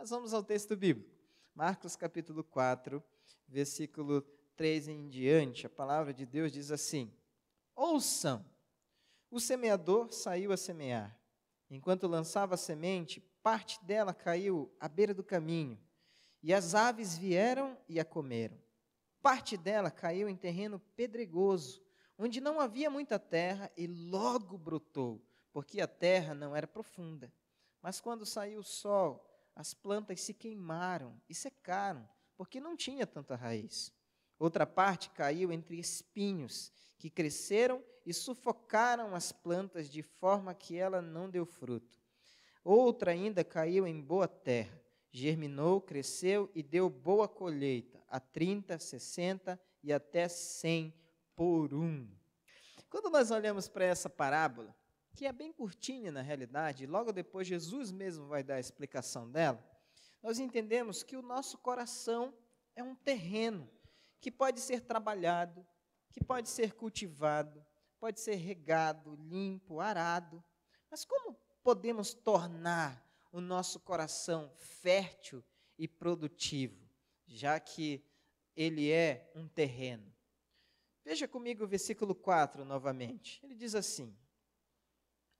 Nós vamos ao texto bíblico. Marcos capítulo 4, versículo 3 em diante, a palavra de Deus diz assim: Ouçam, o semeador saiu a semear. Enquanto lançava a semente, parte dela caiu à beira do caminho, e as aves vieram e a comeram. Parte dela caiu em terreno pedregoso, onde não havia muita terra, e logo brotou, porque a terra não era profunda. Mas quando saiu o sol, as plantas se queimaram e secaram, porque não tinha tanta raiz. Outra parte caiu entre espinhos, que cresceram e sufocaram as plantas de forma que ela não deu fruto. Outra ainda caiu em boa terra, germinou, cresceu e deu boa colheita, a 30, 60 e até 100 por um. Quando nós olhamos para essa parábola, que é bem curtinha na realidade, logo depois Jesus mesmo vai dar a explicação dela, nós entendemos que o nosso coração é um terreno que pode ser trabalhado, que pode ser cultivado, pode ser regado, limpo, arado. Mas como podemos tornar o nosso coração fértil e produtivo, já que ele é um terreno? Veja comigo o versículo 4 novamente. Ele diz assim: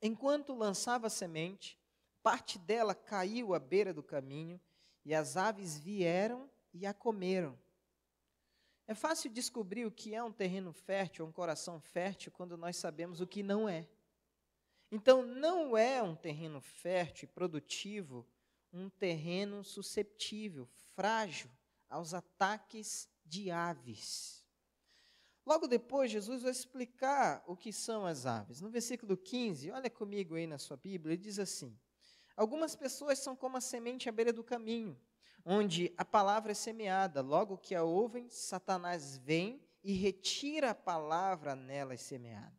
Enquanto lançava semente, parte dela caiu à beira do caminho e as aves vieram e a comeram. É fácil descobrir o que é um terreno fértil, um coração fértil, quando nós sabemos o que não é. Então, não é um terreno fértil e produtivo, um terreno susceptível, frágil aos ataques de aves. Logo depois, Jesus vai explicar o que são as aves. No versículo 15, olha comigo aí na sua Bíblia, ele diz assim: Algumas pessoas são como a semente à beira do caminho, onde a palavra é semeada. Logo que a ouvem, Satanás vem e retira a palavra nela semeada.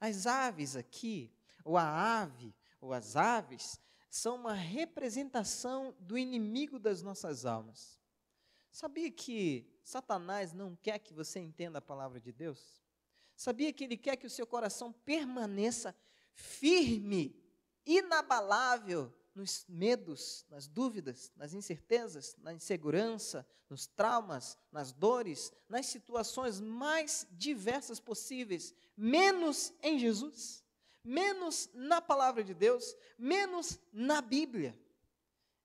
As aves aqui, ou a ave, ou as aves, são uma representação do inimigo das nossas almas. Sabia que Satanás não quer que você entenda a palavra de Deus? Sabia que ele quer que o seu coração permaneça firme, inabalável nos medos, nas dúvidas, nas incertezas, na insegurança, nos traumas, nas dores, nas situações mais diversas possíveis, menos em Jesus, menos na palavra de Deus, menos na Bíblia.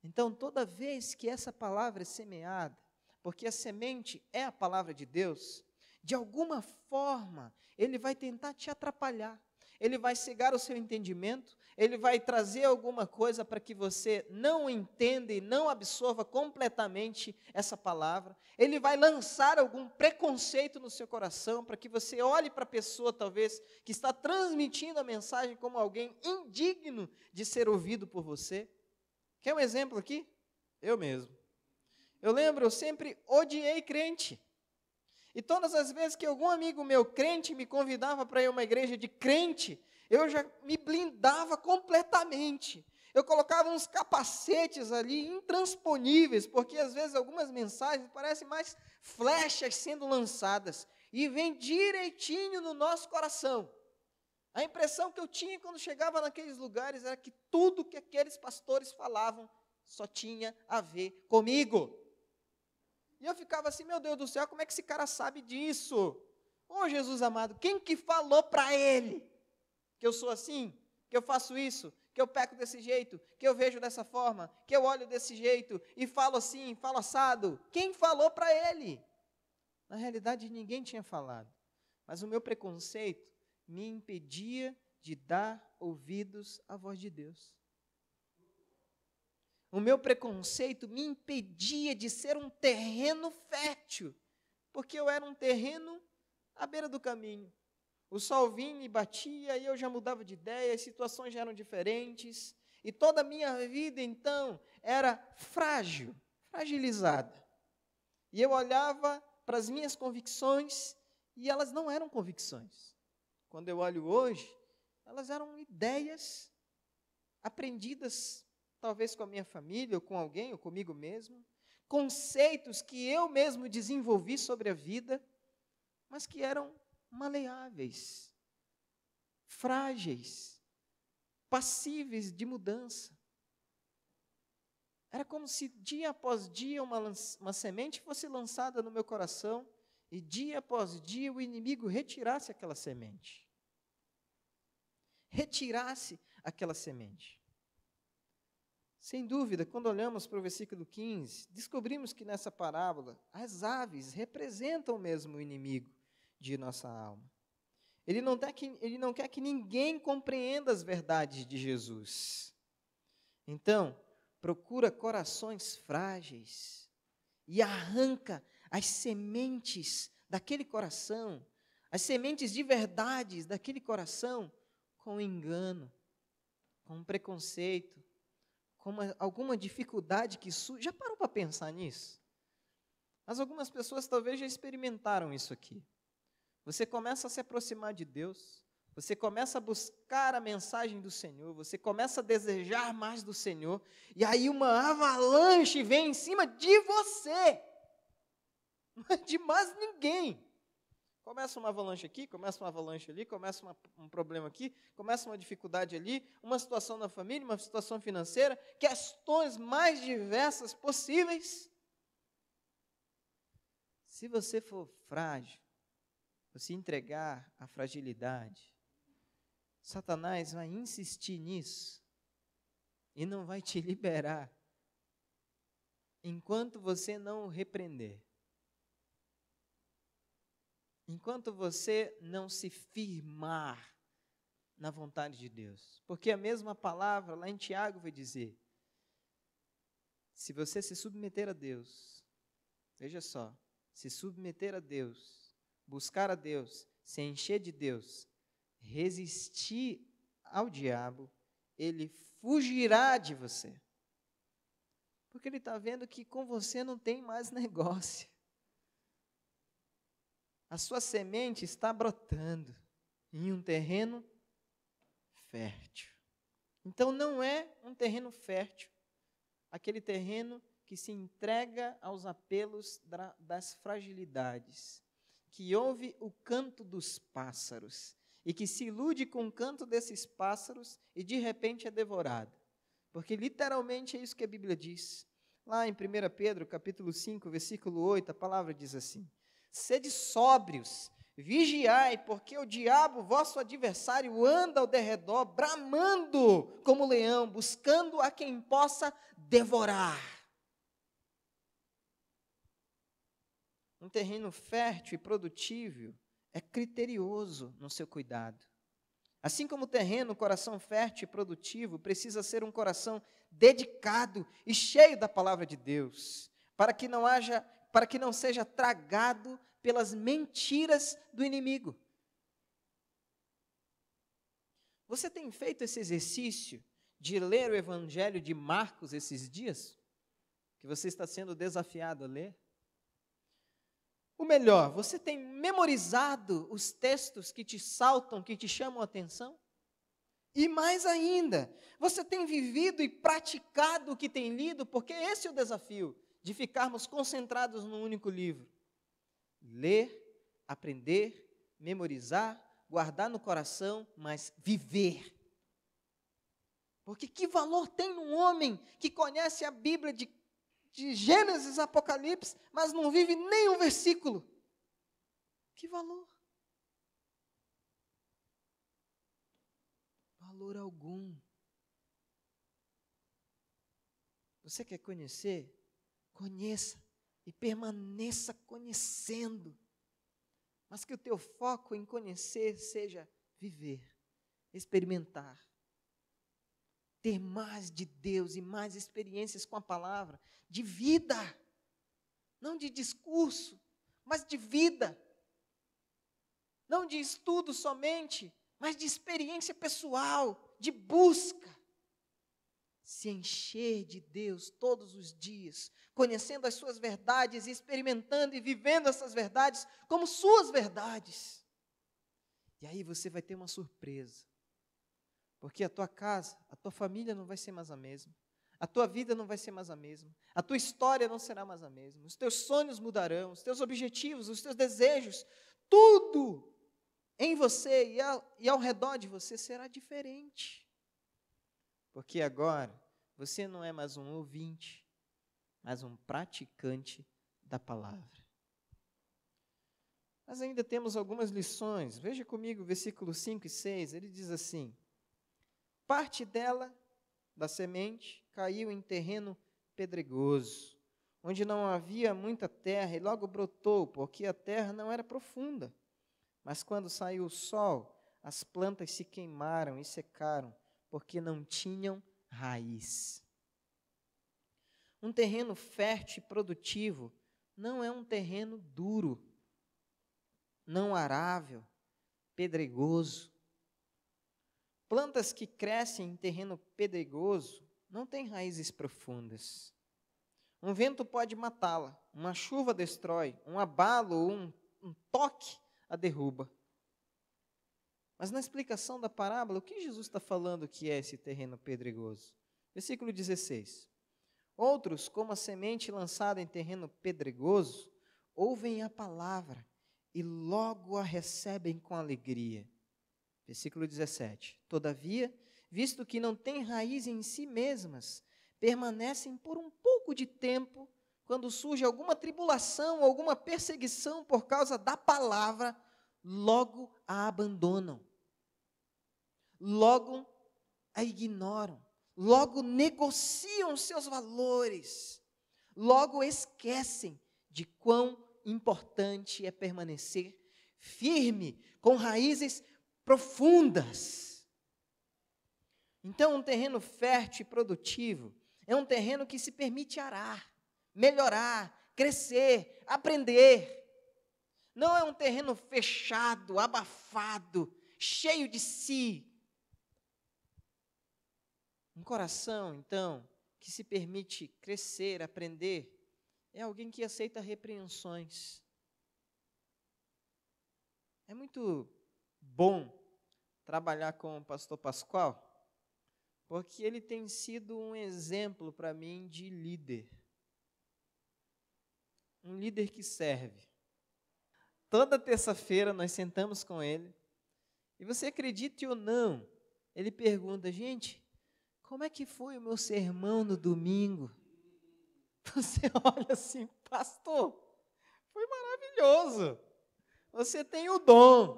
Então, toda vez que essa palavra é semeada, porque a semente é a palavra de Deus, de alguma forma ele vai tentar te atrapalhar, ele vai cegar o seu entendimento, ele vai trazer alguma coisa para que você não entenda e não absorva completamente essa palavra, ele vai lançar algum preconceito no seu coração para que você olhe para a pessoa, talvez, que está transmitindo a mensagem como alguém indigno de ser ouvido por você. Quer um exemplo aqui? Eu mesmo. Eu lembro, eu sempre odiei crente. E todas as vezes que algum amigo meu crente me convidava para ir a uma igreja de crente, eu já me blindava completamente. Eu colocava uns capacetes ali intransponíveis, porque às vezes algumas mensagens parecem mais flechas sendo lançadas e vem direitinho no nosso coração. A impressão que eu tinha quando chegava naqueles lugares era que tudo que aqueles pastores falavam só tinha a ver comigo. E eu ficava assim, meu Deus do céu, como é que esse cara sabe disso? Ô oh, Jesus amado, quem que falou para ele que eu sou assim, que eu faço isso, que eu peco desse jeito, que eu vejo dessa forma, que eu olho desse jeito e falo assim, falo assado? Quem falou para ele? Na realidade, ninguém tinha falado, mas o meu preconceito me impedia de dar ouvidos à voz de Deus. O meu preconceito me impedia de ser um terreno fértil, porque eu era um terreno à beira do caminho. O sol vinha e batia, e eu já mudava de ideia, as situações já eram diferentes, e toda a minha vida então era frágil, fragilizada. E eu olhava para as minhas convicções e elas não eram convicções. Quando eu olho hoje, elas eram ideias aprendidas talvez com a minha família, ou com alguém, ou comigo mesmo, conceitos que eu mesmo desenvolvi sobre a vida, mas que eram maleáveis, frágeis, passíveis de mudança. Era como se dia após dia uma, uma semente fosse lançada no meu coração e dia após dia o inimigo retirasse aquela semente. Retirasse aquela semente. Sem dúvida, quando olhamos para o versículo 15, descobrimos que nessa parábola as aves representam mesmo o inimigo de nossa alma. Ele não, quer que, ele não quer que ninguém compreenda as verdades de Jesus. Então, procura corações frágeis e arranca as sementes daquele coração, as sementes de verdades daquele coração, com engano, com preconceito, com alguma dificuldade que surge. Já parou para pensar nisso? Mas algumas pessoas talvez já experimentaram isso aqui. Você começa a se aproximar de Deus, você começa a buscar a mensagem do Senhor, você começa a desejar mais do Senhor, e aí uma avalanche vem em cima de você, de mais ninguém. Começa uma avalanche aqui, começa uma avalanche ali, começa uma, um problema aqui, começa uma dificuldade ali, uma situação na família, uma situação financeira, questões mais diversas possíveis. Se você for frágil, você entregar a fragilidade, Satanás vai insistir nisso e não vai te liberar enquanto você não o repreender enquanto você não se firmar na vontade de Deus. Porque a mesma palavra lá em Tiago vai dizer: se você se submeter a Deus, veja só, se submeter a Deus, buscar a Deus, se encher de Deus, resistir ao diabo, ele fugirá de você. Porque ele está vendo que com você não tem mais negócio a sua semente está brotando em um terreno fértil. Então não é um terreno fértil, aquele terreno que se entrega aos apelos das fragilidades, que ouve o canto dos pássaros e que se ilude com o canto desses pássaros e de repente é devorado. Porque literalmente é isso que a Bíblia diz. Lá em 1 Pedro, capítulo 5, versículo 8, a palavra diz assim: Sede sóbrios, vigiai, porque o diabo, vosso adversário, anda ao derredor, bramando como leão, buscando a quem possa devorar. Um terreno fértil e produtivo é criterioso no seu cuidado. Assim como o terreno, o coração fértil e produtivo precisa ser um coração dedicado e cheio da palavra de Deus, para que não haja para que não seja tragado pelas mentiras do inimigo. Você tem feito esse exercício de ler o Evangelho de Marcos esses dias? Que você está sendo desafiado a ler? Ou melhor, você tem memorizado os textos que te saltam, que te chamam a atenção? E mais ainda, você tem vivido e praticado o que tem lido, porque esse é o desafio de ficarmos concentrados num único livro. Ler, aprender, memorizar, guardar no coração, mas viver. Porque que valor tem um homem que conhece a Bíblia de, de Gênesis, Apocalipse, mas não vive nem um versículo? Que valor? Valor algum. Você quer conhecer Conheça e permaneça conhecendo, mas que o teu foco em conhecer seja viver, experimentar, ter mais de Deus e mais experiências com a palavra, de vida, não de discurso, mas de vida, não de estudo somente, mas de experiência pessoal, de busca se encher de Deus todos os dias, conhecendo as suas verdades, experimentando e vivendo essas verdades como suas verdades. E aí você vai ter uma surpresa. Porque a tua casa, a tua família não vai ser mais a mesma. A tua vida não vai ser mais a mesma. A tua história não será mais a mesma. Os teus sonhos mudarão, os teus objetivos, os teus desejos, tudo em você e ao, e ao redor de você será diferente. Porque agora você não é mais um ouvinte, mas um praticante da palavra. Mas ainda temos algumas lições. Veja comigo o versículo 5 e 6. Ele diz assim: Parte dela, da semente, caiu em terreno pedregoso, onde não havia muita terra, e logo brotou, porque a terra não era profunda. Mas quando saiu o sol, as plantas se queimaram e secaram porque não tinham raiz. Um terreno fértil e produtivo não é um terreno duro, não arável, pedregoso. Plantas que crescem em terreno pedregoso não têm raízes profundas. Um vento pode matá-la, uma chuva destrói, um abalo ou um, um toque a derruba. Mas na explicação da parábola, o que Jesus está falando que é esse terreno pedregoso? Versículo 16. Outros, como a semente lançada em terreno pedregoso, ouvem a palavra e logo a recebem com alegria. Versículo 17. Todavia, visto que não têm raiz em si mesmas, permanecem por um pouco de tempo quando surge alguma tribulação, alguma perseguição por causa da palavra, logo a abandonam logo a ignoram, logo negociam seus valores, logo esquecem de quão importante é permanecer firme, com raízes profundas. Então, um terreno fértil e produtivo é um terreno que se permite arar, melhorar, crescer, aprender. Não é um terreno fechado, abafado, cheio de si, um coração, então, que se permite crescer, aprender, é alguém que aceita repreensões. É muito bom trabalhar com o pastor Pascoal, porque ele tem sido um exemplo para mim de líder. Um líder que serve. Toda terça-feira nós sentamos com ele, e você acredite ou não, ele pergunta: gente, como é que foi o meu sermão no domingo? Você olha assim, pastor, foi maravilhoso. Você tem o dom.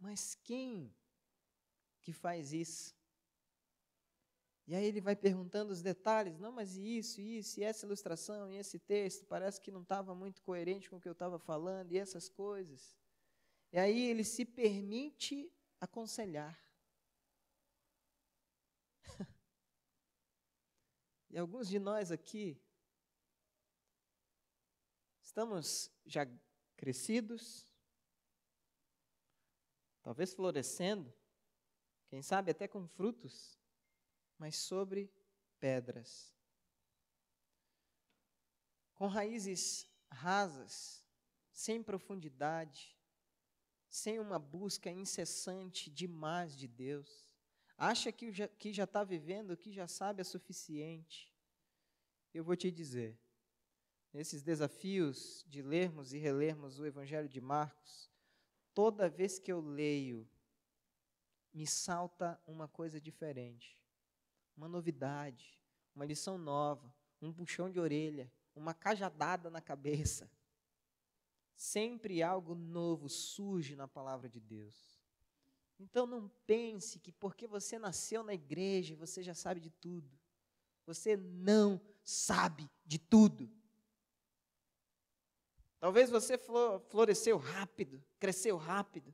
Mas quem que faz isso? E aí ele vai perguntando os detalhes, não, mas isso, isso, e essa ilustração, e esse texto, parece que não estava muito coerente com o que eu estava falando, e essas coisas. E aí ele se permite aconselhar. E alguns de nós aqui estamos já crescidos, talvez florescendo, quem sabe até com frutos, mas sobre pedras. Com raízes rasas, sem profundidade, sem uma busca incessante de mais de Deus. Acha que já, que já está vivendo, que já sabe é suficiente. Eu vou te dizer, nesses desafios de lermos e relermos o Evangelho de Marcos, toda vez que eu leio, me salta uma coisa diferente, uma novidade, uma lição nova, um puxão de orelha, uma cajadada na cabeça. Sempre algo novo surge na palavra de Deus. Então não pense que porque você nasceu na igreja você já sabe de tudo. Você não sabe de tudo. Talvez você floresceu rápido, cresceu rápido,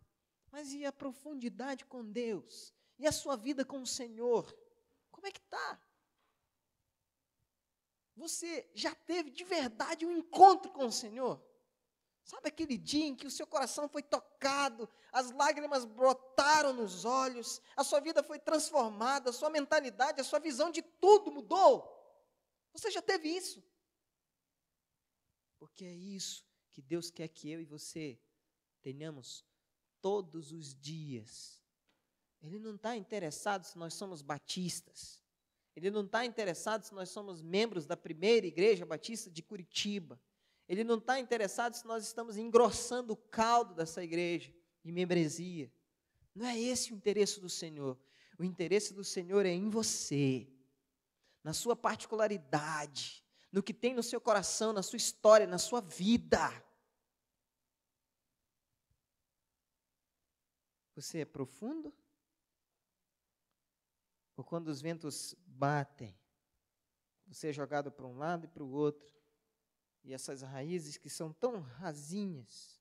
mas e a profundidade com Deus? E a sua vida com o Senhor? Como é que tá? Você já teve de verdade um encontro com o Senhor? Sabe aquele dia em que o seu coração foi tocado, as lágrimas brotaram nos olhos, a sua vida foi transformada, a sua mentalidade, a sua visão de tudo mudou? Você já teve isso? Porque é isso que Deus quer que eu e você tenhamos todos os dias. Ele não está interessado se nós somos batistas. Ele não está interessado se nós somos membros da primeira igreja batista de Curitiba. Ele não está interessado se nós estamos engrossando o caldo dessa igreja de membresia. Não é esse o interesse do Senhor. O interesse do Senhor é em você, na sua particularidade, no que tem no seu coração, na sua história, na sua vida. Você é profundo? Ou quando os ventos batem, você é jogado para um lado e para o outro? e essas raízes que são tão rasinhas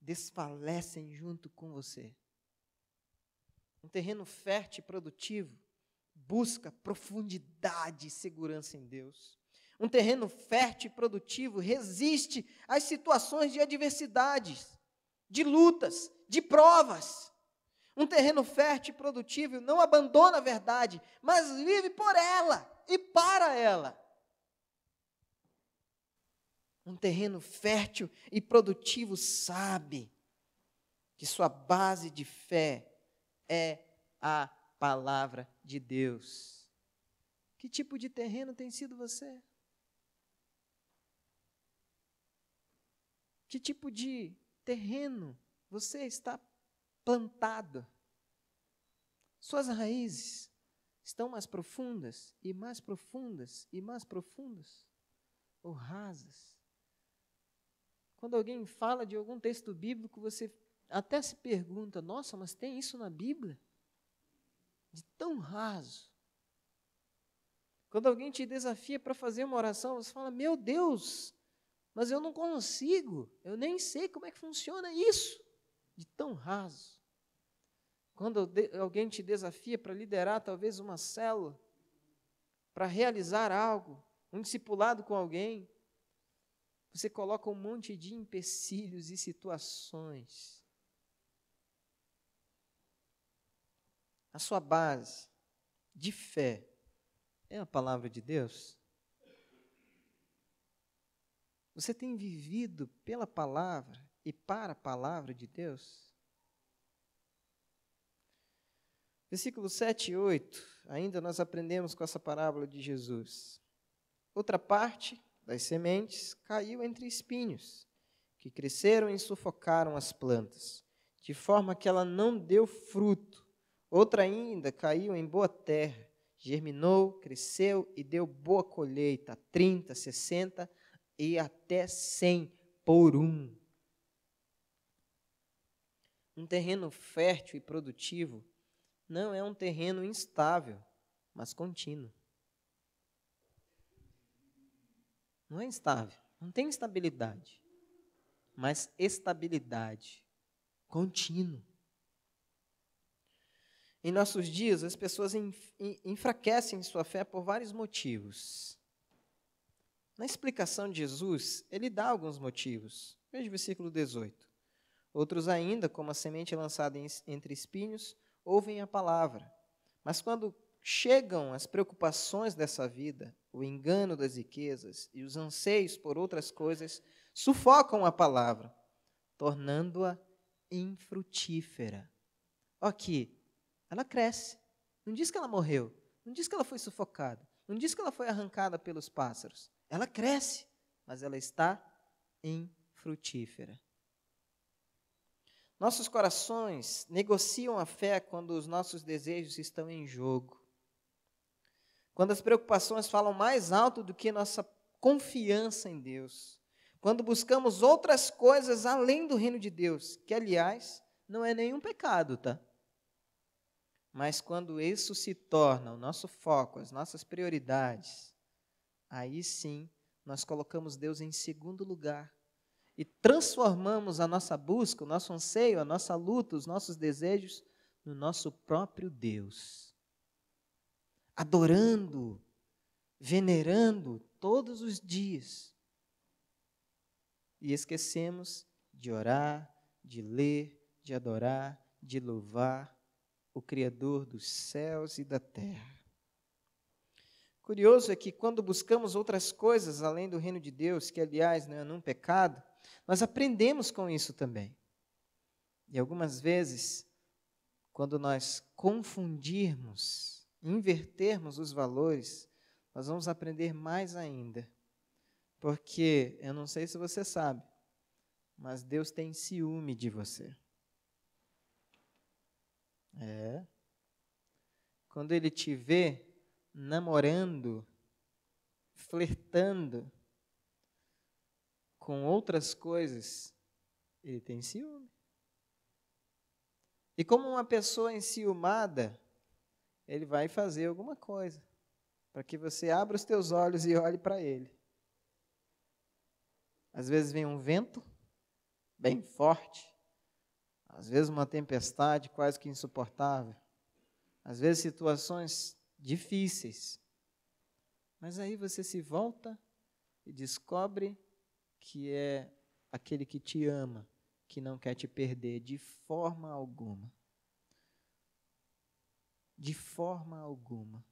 desfalecem junto com você. Um terreno fértil e produtivo busca profundidade e segurança em Deus. Um terreno fértil e produtivo resiste às situações de adversidades, de lutas, de provas. Um terreno fértil e produtivo não abandona a verdade, mas vive por ela e para ela um terreno fértil e produtivo sabe que sua base de fé é a palavra de Deus. Que tipo de terreno tem sido você? Que tipo de terreno você está plantado? Suas raízes estão mais profundas e mais profundas e mais profundas ou rasas? Quando alguém fala de algum texto bíblico, você até se pergunta: nossa, mas tem isso na Bíblia? De tão raso. Quando alguém te desafia para fazer uma oração, você fala: meu Deus, mas eu não consigo, eu nem sei como é que funciona isso, de tão raso. Quando alguém te desafia para liderar talvez uma célula, para realizar algo, um discipulado com alguém, você coloca um monte de empecilhos e situações. A sua base de fé é a palavra de Deus? Você tem vivido pela palavra e para a palavra de Deus? Versículo 7 e 8, ainda nós aprendemos com essa parábola de Jesus. Outra parte das sementes caiu entre espinhos, que cresceram e sufocaram as plantas, de forma que ela não deu fruto. Outra ainda caiu em boa terra, germinou, cresceu e deu boa colheita, 30, 60 e até 100 por um. Um terreno fértil e produtivo não é um terreno instável, mas contínuo. Não é instável, não tem estabilidade, mas estabilidade contínua. Em nossos dias, as pessoas enfraquecem sua fé por vários motivos. Na explicação de Jesus, ele dá alguns motivos. Veja o versículo 18. Outros ainda, como a semente lançada entre espinhos, ouvem a palavra. Mas quando chegam as preocupações dessa vida, o engano das riquezas e os anseios por outras coisas sufocam a palavra, tornando-a infrutífera. Aqui, ela cresce. Não diz que ela morreu, não diz que ela foi sufocada, não diz que ela foi arrancada pelos pássaros. Ela cresce, mas ela está infrutífera. Nossos corações negociam a fé quando os nossos desejos estão em jogo. Quando as preocupações falam mais alto do que nossa confiança em Deus. Quando buscamos outras coisas além do reino de Deus, que aliás não é nenhum pecado, tá? Mas quando isso se torna o nosso foco, as nossas prioridades, aí sim nós colocamos Deus em segundo lugar e transformamos a nossa busca, o nosso anseio, a nossa luta, os nossos desejos no nosso próprio Deus adorando, venerando todos os dias. E esquecemos de orar, de ler, de adorar, de louvar o Criador dos céus e da terra. Curioso é que quando buscamos outras coisas além do reino de Deus, que aliás não é um pecado, nós aprendemos com isso também. E algumas vezes, quando nós confundirmos invertermos os valores, nós vamos aprender mais ainda. Porque eu não sei se você sabe, mas Deus tem ciúme de você. É. Quando ele te vê namorando, flertando com outras coisas, ele tem ciúme. E como uma pessoa enciumada, ele vai fazer alguma coisa para que você abra os teus olhos e olhe para ele. Às vezes vem um vento bem forte, às vezes uma tempestade quase que insuportável, às vezes situações difíceis. Mas aí você se volta e descobre que é aquele que te ama, que não quer te perder de forma alguma de forma alguma.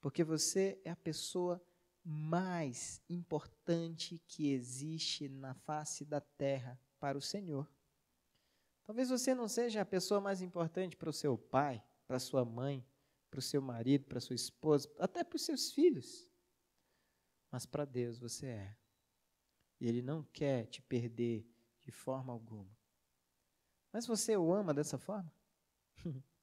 Porque você é a pessoa mais importante que existe na face da terra para o Senhor. Talvez você não seja a pessoa mais importante para o seu pai, para sua mãe, para o seu marido, para sua esposa, até para os seus filhos. Mas para Deus você é. E Ele não quer te perder de forma alguma. Mas você o ama dessa forma?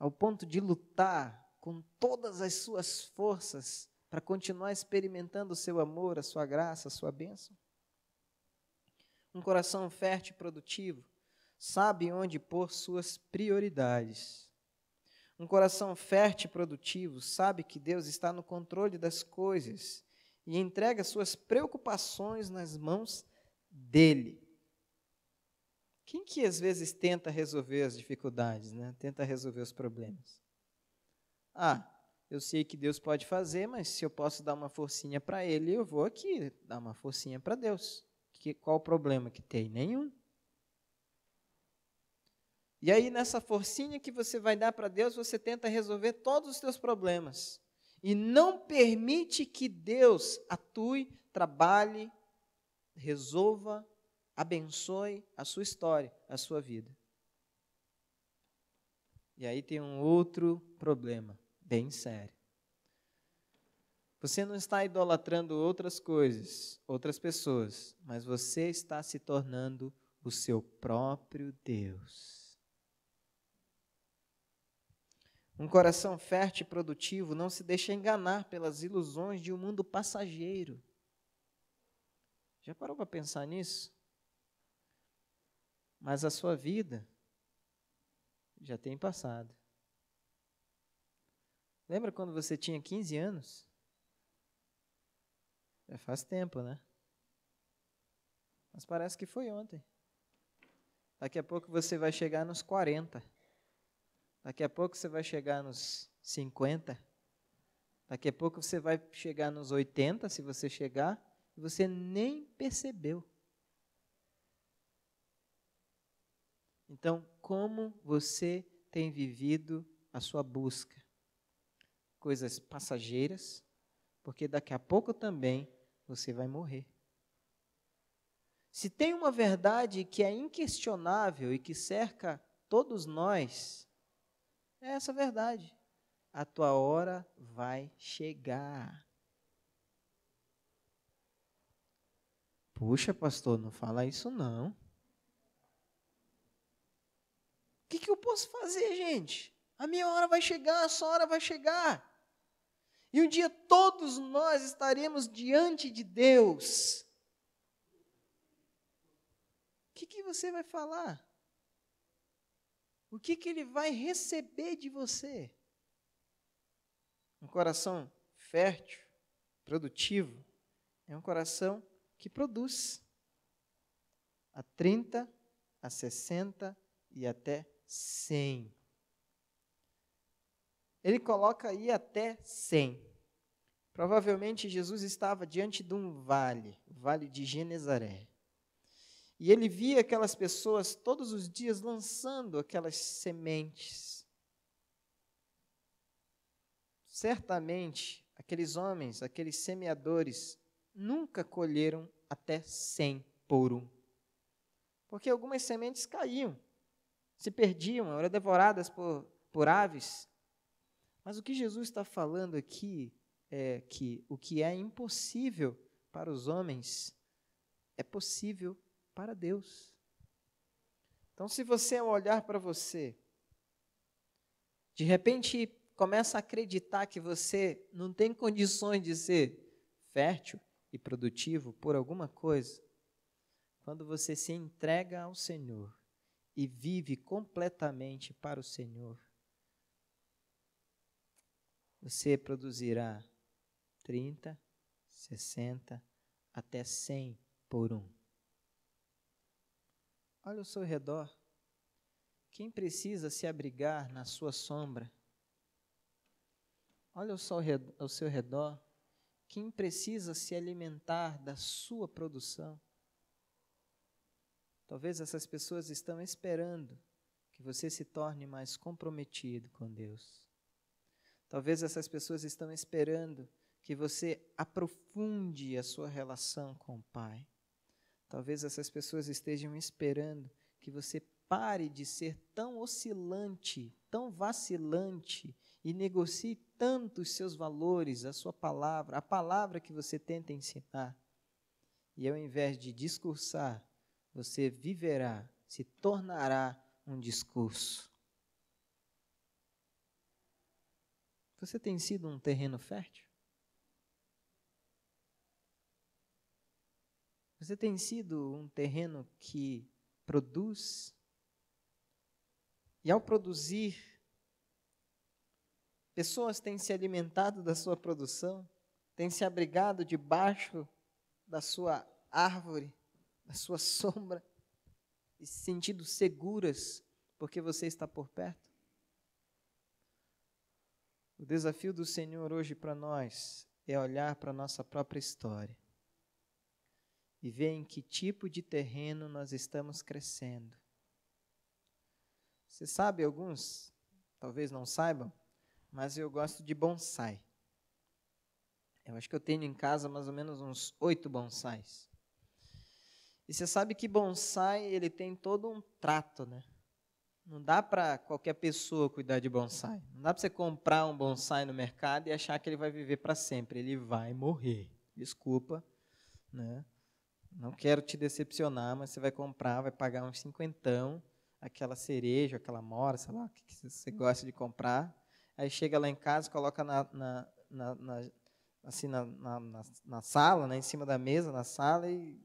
ao ponto de lutar com todas as suas forças para continuar experimentando o seu amor, a sua graça, a sua bênção? Um coração fértil e produtivo sabe onde pôr suas prioridades. Um coração fértil e produtivo sabe que Deus está no controle das coisas e entrega suas preocupações nas mãos dele. Quem que às vezes tenta resolver as dificuldades, né? Tenta resolver os problemas. Ah, eu sei que Deus pode fazer, mas se eu posso dar uma forcinha para ele, eu vou aqui dar uma forcinha para Deus. Que, qual o problema que tem? Nenhum. E aí, nessa forcinha que você vai dar para Deus, você tenta resolver todos os seus problemas. E não permite que Deus atue, trabalhe, resolva abençoe a sua história, a sua vida. E aí tem um outro problema, bem sério. Você não está idolatrando outras coisas, outras pessoas, mas você está se tornando o seu próprio Deus. Um coração fértil e produtivo não se deixa enganar pelas ilusões de um mundo passageiro. Já parou para pensar nisso? mas a sua vida já tem passado. Lembra quando você tinha 15 anos? Já é faz tempo, né? Mas parece que foi ontem. Daqui a pouco você vai chegar nos 40. Daqui a pouco você vai chegar nos 50. Daqui a pouco você vai chegar nos 80, se você chegar, e você nem percebeu. Então, como você tem vivido a sua busca? Coisas passageiras, porque daqui a pouco também você vai morrer. Se tem uma verdade que é inquestionável e que cerca todos nós, é essa verdade. A tua hora vai chegar. Puxa, pastor, não fala isso não. que, que eu posso fazer, gente? A minha hora vai chegar, a sua hora vai chegar. E um dia todos nós estaremos diante de Deus. O que, que você vai falar? O que, que ele vai receber de você? Um coração fértil, produtivo, é um coração que produz a 30, a 60 e até 100. Ele coloca aí até 100. Provavelmente Jesus estava diante de um vale, o vale de Genezaré. E ele via aquelas pessoas todos os dias lançando aquelas sementes. Certamente, aqueles homens, aqueles semeadores, nunca colheram até 100 por um. Porque algumas sementes caíam se perdiam, eram devoradas por, por aves. Mas o que Jesus está falando aqui é que o que é impossível para os homens é possível para Deus. Então, se você é olhar para você, de repente começa a acreditar que você não tem condições de ser fértil e produtivo por alguma coisa, quando você se entrega ao Senhor, e vive completamente para o Senhor, você produzirá 30, 60, até 100 por um. Olha ao seu redor. Quem precisa se abrigar na sua sombra? Olha ao seu redor. Quem precisa se alimentar da sua produção? Talvez essas pessoas estão esperando que você se torne mais comprometido com Deus. Talvez essas pessoas estão esperando que você aprofunde a sua relação com o Pai. Talvez essas pessoas estejam esperando que você pare de ser tão oscilante, tão vacilante e negocie tanto os seus valores, a sua palavra, a palavra que você tenta ensinar. E ao invés de discursar, você viverá, se tornará um discurso. Você tem sido um terreno fértil? Você tem sido um terreno que produz? E ao produzir, pessoas têm se alimentado da sua produção, têm se abrigado debaixo da sua árvore, a sua sombra e se sentindo seguras porque você está por perto? O desafio do Senhor hoje para nós é olhar para a nossa própria história e ver em que tipo de terreno nós estamos crescendo. Você sabe, alguns talvez não saibam, mas eu gosto de bonsai. Eu acho que eu tenho em casa mais ou menos uns oito bonsais. E você sabe que bonsai, ele tem todo um trato, né? Não dá para qualquer pessoa cuidar de bonsai. Não dá para você comprar um bonsai no mercado e achar que ele vai viver para sempre. Ele vai morrer. Desculpa, né? Não quero te decepcionar, mas você vai comprar, vai pagar uns cinquentão, aquela cereja, aquela mora, sei lá, o que você gosta de comprar. Aí chega lá em casa, coloca na, na, na assim, na, na, na sala, né, em cima da mesa, na sala, e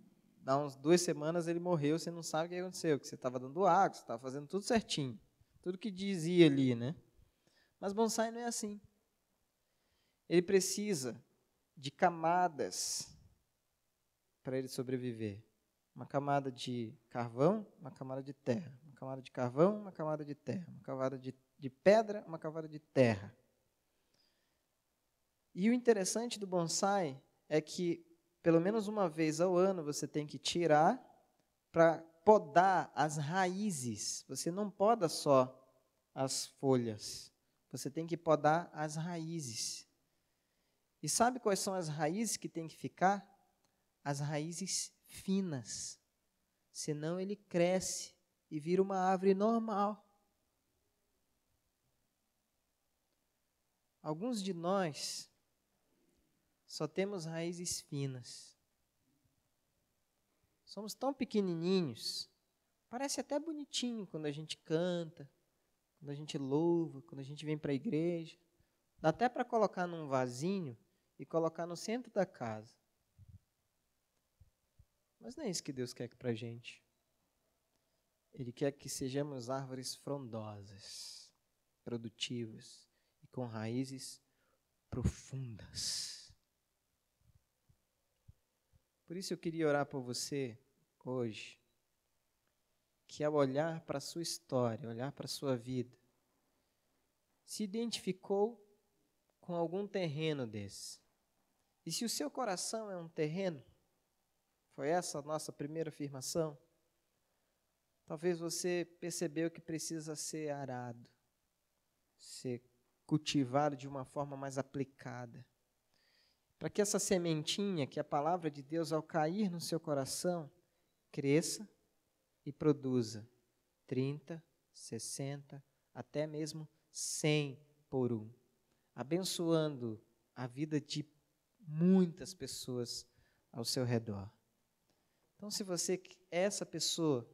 dá uns duas semanas ele morreu, você não sabe o que aconteceu, que você estava dando água, você estava fazendo tudo certinho, tudo que dizia ali, né? Mas bonsai não é assim. Ele precisa de camadas para ele sobreviver. Uma camada de carvão, uma camada de terra. Uma camada de carvão, uma camada de terra. Uma camada de, de pedra, uma camada de terra. E o interessante do bonsai é que pelo menos uma vez ao ano você tem que tirar para podar as raízes. Você não poda só as folhas. Você tem que podar as raízes. E sabe quais são as raízes que tem que ficar? As raízes finas. Senão ele cresce e vira uma árvore normal. Alguns de nós só temos raízes finas. Somos tão pequenininhos. Parece até bonitinho quando a gente canta, quando a gente louva, quando a gente vem para a igreja. Dá até para colocar num vasinho e colocar no centro da casa. Mas não é isso que Deus quer para a gente. Ele quer que sejamos árvores frondosas, produtivas e com raízes profundas. Por isso eu queria orar por você hoje, que ao olhar para a sua história, olhar para a sua vida, se identificou com algum terreno desse. E se o seu coração é um terreno, foi essa a nossa primeira afirmação, talvez você percebeu que precisa ser arado, ser cultivado de uma forma mais aplicada para que essa sementinha, que é a palavra de Deus, ao cair no seu coração, cresça e produza 30, 60, até mesmo 100 por um, abençoando a vida de muitas pessoas ao seu redor. Então, se você é essa pessoa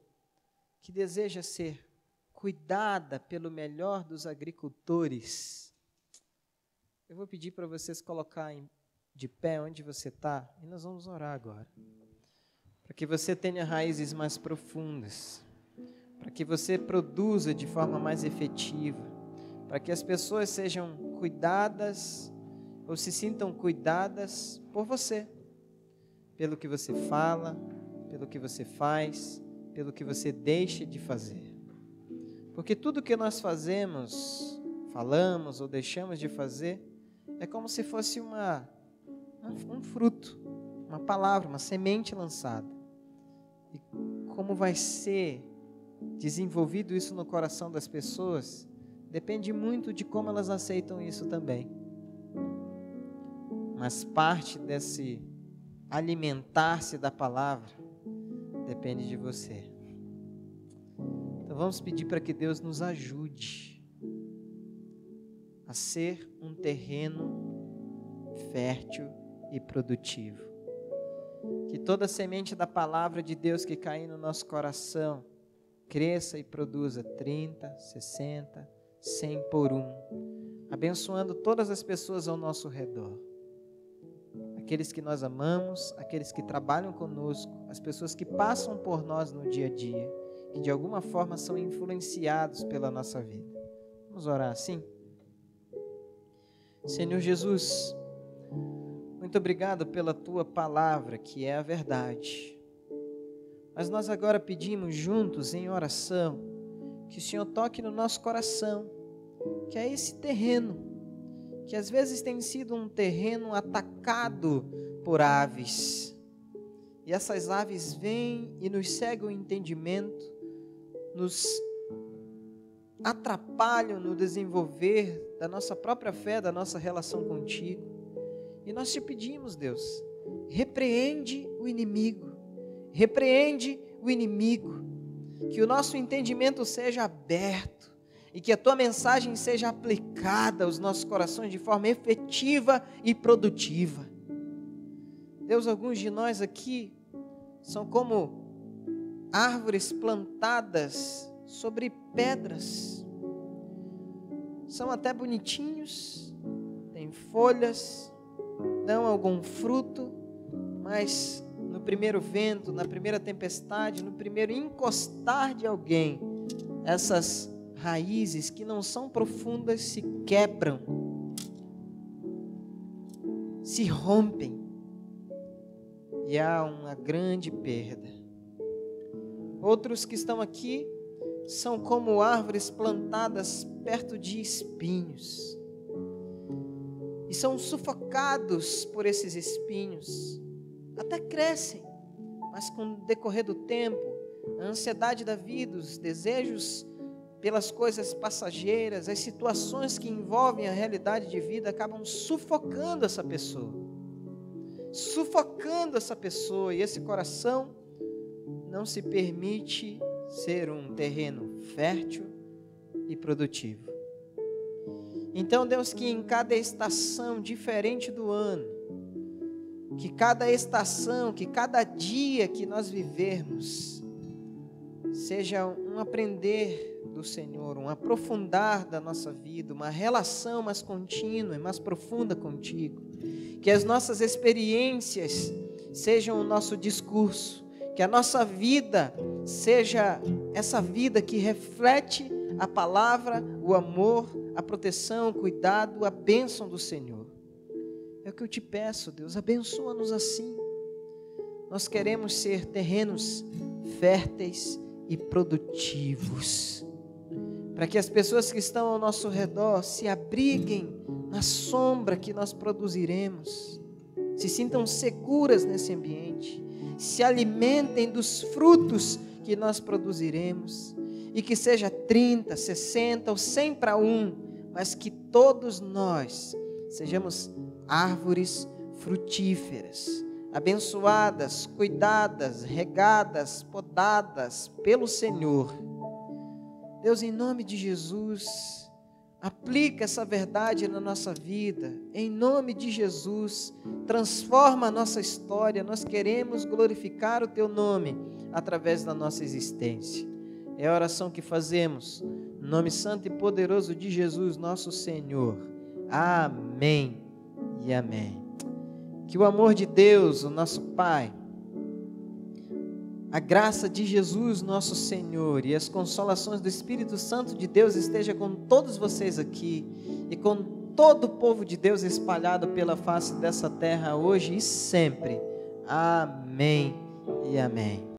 que deseja ser cuidada pelo melhor dos agricultores, eu vou pedir para vocês colocar em de pé onde você está e nós vamos orar agora. Para que você tenha raízes mais profundas, para que você produza de forma mais efetiva, para que as pessoas sejam cuidadas ou se sintam cuidadas por você, pelo que você fala, pelo que você faz, pelo que você deixa de fazer. Porque tudo que nós fazemos, falamos ou deixamos de fazer, é como se fosse uma um, um fruto, uma palavra, uma semente lançada. E como vai ser desenvolvido isso no coração das pessoas depende muito de como elas aceitam isso também. Mas parte desse alimentar-se da palavra depende de você. Então vamos pedir para que Deus nos ajude a ser um terreno fértil e produtivo. Que toda semente da palavra de Deus que cair no nosso coração cresça e produza 30, 60, 100 por um, abençoando todas as pessoas ao nosso redor. Aqueles que nós amamos, aqueles que trabalham conosco, as pessoas que passam por nós no dia a dia, que de alguma forma são influenciados pela nossa vida. Vamos orar assim? Senhor Jesus, muito obrigado pela tua palavra, que é a verdade. Mas nós agora pedimos juntos em oração que o Senhor toque no nosso coração, que é esse terreno, que às vezes tem sido um terreno atacado por aves. E essas aves vêm e nos cegam o entendimento, nos atrapalham no desenvolver da nossa própria fé, da nossa relação contigo. E nós te pedimos, Deus, repreende o inimigo, repreende o inimigo, que o nosso entendimento seja aberto e que a tua mensagem seja aplicada aos nossos corações de forma efetiva e produtiva. Deus, alguns de nós aqui são como árvores plantadas sobre pedras. São até bonitinhos, têm folhas, dão algum fruto, mas no primeiro vento, na primeira tempestade, no primeiro encostar de alguém, essas raízes que não são profundas se quebram, se rompem e há uma grande perda. Outros que estão aqui são como árvores plantadas perto de espinhos e são sufocados por esses espinhos. Até crescem, mas com o decorrer do tempo, a ansiedade da vida, os desejos pelas coisas passageiras, as situações que envolvem a realidade de vida acabam sufocando essa pessoa. Sufocando essa pessoa e esse coração não se permite ser um terreno fértil e produtivo. Então, Deus, que em cada estação diferente do ano, que cada estação, que cada dia que nós vivermos, seja um aprender do Senhor, um aprofundar da nossa vida, uma relação mais contínua e mais profunda contigo. Que as nossas experiências sejam o nosso discurso, que a nossa vida seja essa vida que reflete a palavra, o amor, a proteção, o cuidado, a bênção do Senhor. É o que eu te peço, Deus, abençoa-nos assim. Nós queremos ser terrenos férteis e produtivos, para que as pessoas que estão ao nosso redor se abriguem na sombra que nós produziremos, se sintam seguras nesse ambiente, se alimentem dos frutos que nós produziremos e que seja 30, 60 ou 100 para um, mas que todos nós sejamos árvores frutíferas, abençoadas, cuidadas, regadas, podadas pelo Senhor. Deus, em nome de Jesus, aplica essa verdade na nossa vida, em nome de Jesus, transforma a nossa história. Nós queremos glorificar o Teu nome através da nossa existência. É a oração que fazemos. No nome santo e poderoso de Jesus, nosso Senhor. Amém e amém. Que o amor de Deus, o nosso Pai, a graça de Jesus, nosso Senhor, e as consolações do Espírito Santo de Deus esteja com todos vocês aqui e com todo o povo de Deus espalhado pela face dessa terra hoje e sempre. Amém e amém.